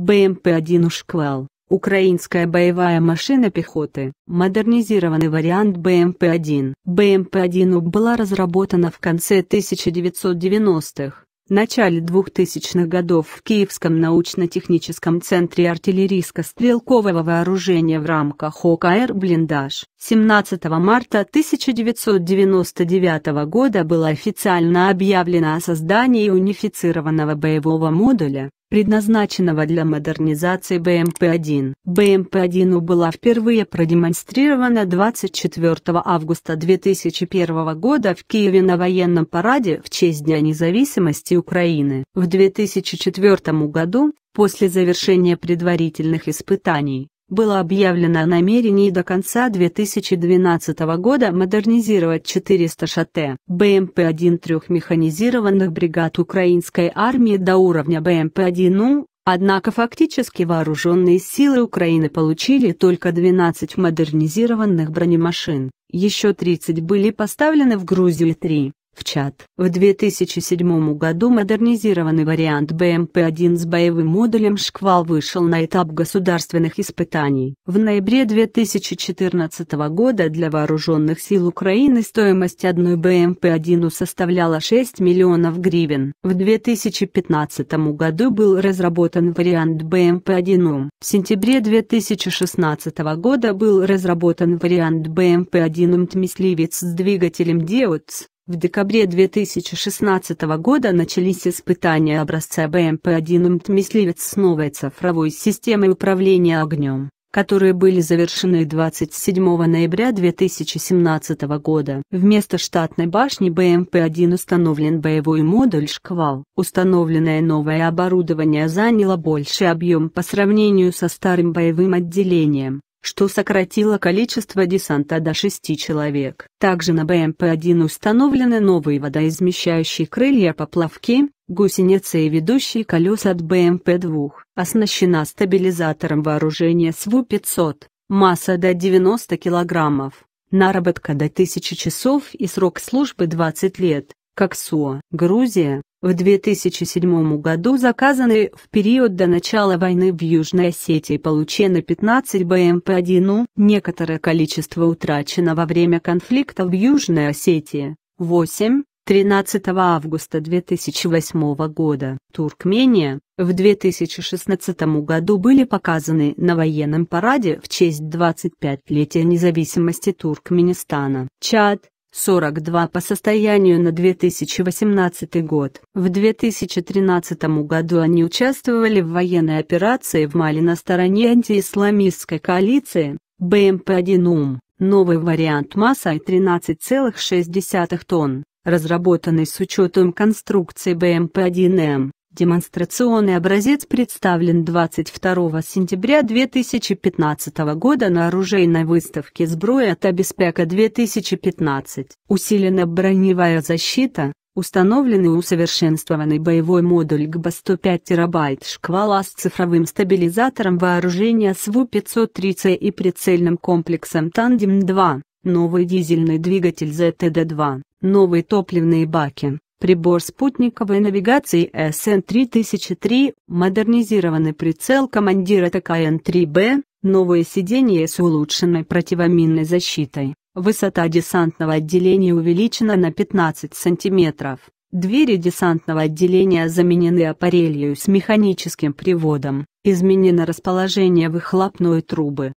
БМП-1 «Ушквал» – украинская боевая машина пехоты. Модернизированный вариант БМП-1. БМП-1 УБ была разработана в конце 1990-х, начале 2000-х годов в Киевском научно-техническом центре артиллерийско-стрелкового вооружения в рамках ОКР «Блиндаж». 17 марта 1999 года было официально объявлено о создании унифицированного боевого модуля предназначенного для модернизации БМП-1. БМП-1У была впервые продемонстрирована 24 августа 2001 года в Киеве на военном параде в честь Дня независимости Украины. В 2004 году, после завершения предварительных испытаний, было объявлено о намерении до конца 2012 года модернизировать 400 шате БМП-1 эм трехмеханизированных бригад украинской армии до уровня БМП-1У, эм однако фактически вооруженные силы Украины получили только 12 модернизированных бронемашин, еще 30 были поставлены в Грузию и 3 в чат. В 2007 году модернизированный вариант БМП-1 с боевым модулем «Шквал» вышел на этап государственных испытаний. В ноябре 2014 года для вооруженных сил Украины стоимость одной БМП-1 составляла 6 миллионов гривен. В 2015 году был разработан вариант БМП-1 В сентябре 2016 года был разработан вариант БМП-1 «Тмисливец» с двигателем «Деутс», в декабре 2016 года начались испытания образца БМП-1 «Мтмисливец» с новой цифровой системой управления огнем, которые были завершены 27 ноября 2017 года. Вместо штатной башни БМП-1 установлен боевой модуль «Шквал». Установленное новое оборудование заняло больший объем по сравнению со старым боевым отделением что сократило количество десанта до 6 человек. Также на БМП-1 установлены новые водоизмещающие крылья поплавки, гусеницы и ведущие колеса от БМП-2. Оснащена стабилизатором вооружения СВУ-500, масса до 90 кг, наработка до 1000 часов и срок службы 20 лет. Коксуа, Грузия в 2007 году заказаны в период до начала войны в Южной Осетии получено 15 БМП-1У. Некоторое количество утрачено во время конфликта в Южной Осетии. 8. 13 августа 2008 года. Туркмения. В 2016 году были показаны на военном параде в честь 25-летия независимости Туркменистана. Чад. 42 по состоянию на 2018 год. В 2013 году они участвовали в военной операции в Мали на стороне антиисламистской коалиции, БМП-1 эм УМ, новый вариант массой 13,6 тонн, разработанный с учетом конструкции БМП-1М. Демонстрационный образец представлен 22 сентября 2015 года на оружейной выставке «Зброя от Безпека-2015». Усилена броневая защита, установлен и усовершенствованный боевой модуль ГБА 105 терабайт шквала с цифровым стабилизатором вооружения СВУ-530 и прицельным комплексом «Тандем-2», новый дизельный двигатель ZTD-2, новые топливные баки. Прибор спутниковой навигации сн 3003 модернизированный прицел командира ТКН-3Б, новое сиденье с улучшенной противоминной защитой, высота десантного отделения увеличена на 15 см, двери десантного отделения заменены аппарелью с механическим приводом, изменено расположение выхлопной трубы.